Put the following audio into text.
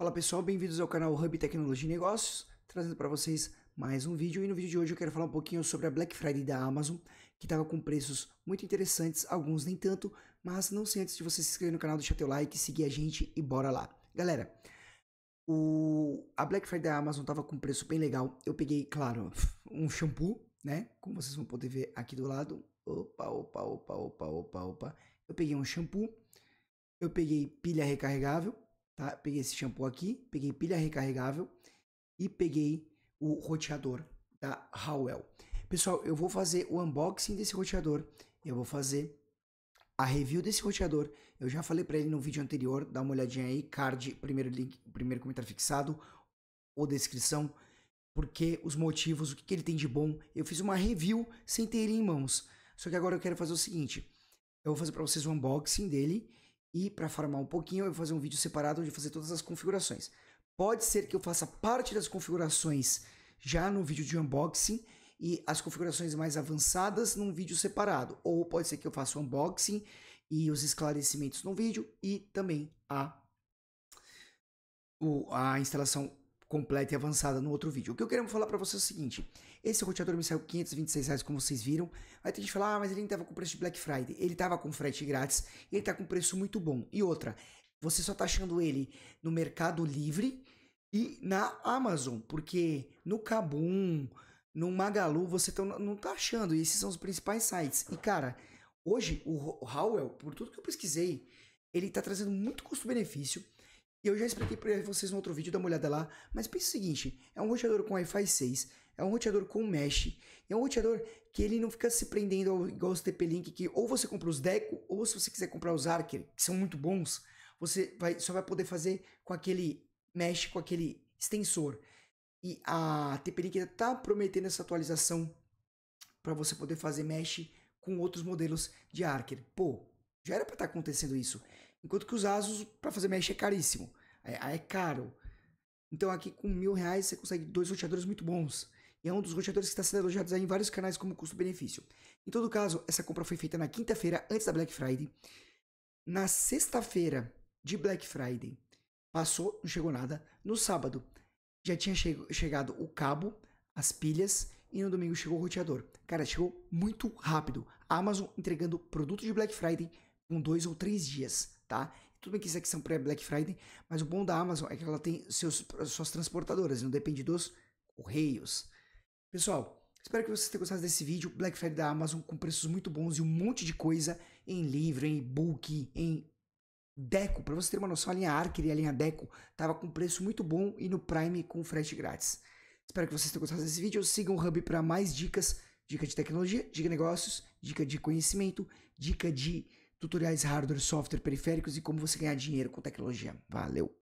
Fala pessoal, bem-vindos ao canal Hub Tecnologia e Negócios, trazendo para vocês mais um vídeo. E no vídeo de hoje eu quero falar um pouquinho sobre a Black Friday da Amazon, que estava com preços muito interessantes, alguns nem tanto, mas não sem antes de você se inscrever no canal, deixar teu like, seguir a gente e bora lá. Galera, o... a Black Friday da Amazon estava com um preço bem legal. Eu peguei, claro, um shampoo, né? Como vocês vão poder ver aqui do lado. Opa, opa, opa, opa, opa, opa. Eu peguei um shampoo, eu peguei pilha recarregável, tá? Peguei esse shampoo aqui, peguei pilha recarregável e peguei o roteador da Howell. Pessoal, eu vou fazer o unboxing desse roteador, eu vou fazer a review desse roteador. Eu já falei para ele no vídeo anterior, dá uma olhadinha aí, card, primeiro link, primeiro comentário fixado ou descrição, porque os motivos, o que, que ele tem de bom. Eu fiz uma review sem ter ele em mãos. Só que agora eu quero fazer o seguinte, eu vou fazer para vocês o unboxing dele e para farmar um pouquinho, eu vou fazer um vídeo separado onde eu vou fazer todas as configurações. Pode ser que eu faça parte das configurações já no vídeo de unboxing e as configurações mais avançadas num vídeo separado. Ou pode ser que eu faça o unboxing e os esclarecimentos no vídeo e também a, o, a instalação completa e avançada no outro vídeo. O que eu quero falar para você é o seguinte, esse roteador me saiu 526 reais, como vocês viram, aí tem gente que fala, ah, mas ele não tava com preço de Black Friday, ele tava com frete grátis, ele tá com preço muito bom. E outra, você só tá achando ele no Mercado Livre e na Amazon, porque no Kabum, no Magalu, você tá, não tá achando, e esses são os principais sites. E cara, hoje o Howell, por tudo que eu pesquisei, ele tá trazendo muito custo-benefício, e eu já expliquei para vocês no outro vídeo, dá uma olhada lá. Mas pense o seguinte, é um roteador com Wi-Fi 6, é um roteador com mesh, é um roteador que ele não fica se prendendo ao, igual os TP-Link, que ou você compra os Deco, ou se você quiser comprar os Archer, que são muito bons, você vai, só vai poder fazer com aquele mesh, com aquele extensor. E a TP-Link está prometendo essa atualização para você poder fazer mesh com outros modelos de Archer. Pô, já era para estar tá acontecendo isso. Enquanto que os ASUS, para fazer mesh, é caríssimo. É, é caro. Então aqui com mil reais você consegue dois roteadores muito bons. E é um dos roteadores que está sendo elogiado em vários canais como custo-benefício. Em todo caso, essa compra foi feita na quinta-feira, antes da Black Friday. Na sexta-feira de Black Friday, passou, não chegou nada. No sábado, já tinha che chegado o cabo, as pilhas e no domingo chegou o roteador. Cara, chegou muito rápido. A Amazon entregando produto de Black Friday com dois ou três dias tá? Tudo bem que isso aqui são pré-Black Friday, mas o bom da Amazon é que ela tem seus, suas transportadoras, não depende dos correios. Pessoal, espero que vocês tenham gostado desse vídeo. Black Friday da Amazon com preços muito bons e um monte de coisa em livro, em e-book, em Deco. Para você ter uma noção, a linha Archer e a linha Deco tava com preço muito bom e no Prime com frete grátis. Espero que vocês tenham gostado desse vídeo. Sigam o Hub para mais dicas, dica de tecnologia, dica de negócios, dica de conhecimento, dica de tutoriais hardware, software, periféricos e como você ganhar dinheiro com tecnologia. Valeu!